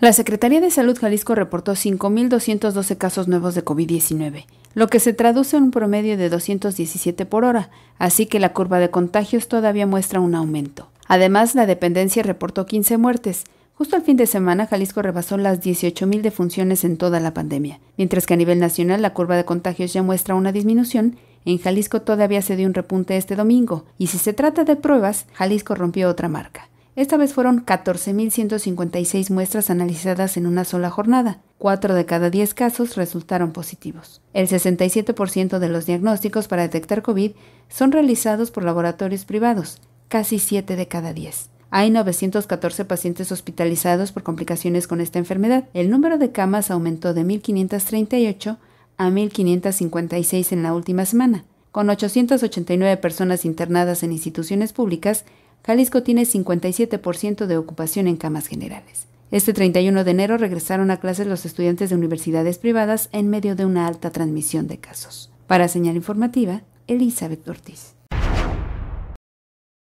La Secretaría de Salud Jalisco reportó 5.212 casos nuevos de COVID-19, lo que se traduce en un promedio de 217 por hora, así que la curva de contagios todavía muestra un aumento. Además, la dependencia reportó 15 muertes. Justo al fin de semana, Jalisco rebasó las 18.000 defunciones en toda la pandemia, mientras que a nivel nacional la curva de contagios ya muestra una disminución en Jalisco todavía se dio un repunte este domingo, y si se trata de pruebas, Jalisco rompió otra marca. Esta vez fueron 14.156 muestras analizadas en una sola jornada. Cuatro de cada 10 casos resultaron positivos. El 67% de los diagnósticos para detectar COVID son realizados por laboratorios privados, casi 7 de cada 10. Hay 914 pacientes hospitalizados por complicaciones con esta enfermedad. El número de camas aumentó de 1.538 a 1.556 en la última semana, con 889 personas internadas en instituciones públicas Jalisco tiene 57% de ocupación en camas generales. Este 31 de enero regresaron a clases los estudiantes de universidades privadas en medio de una alta transmisión de casos. Para señal informativa, Elizabeth Ortiz.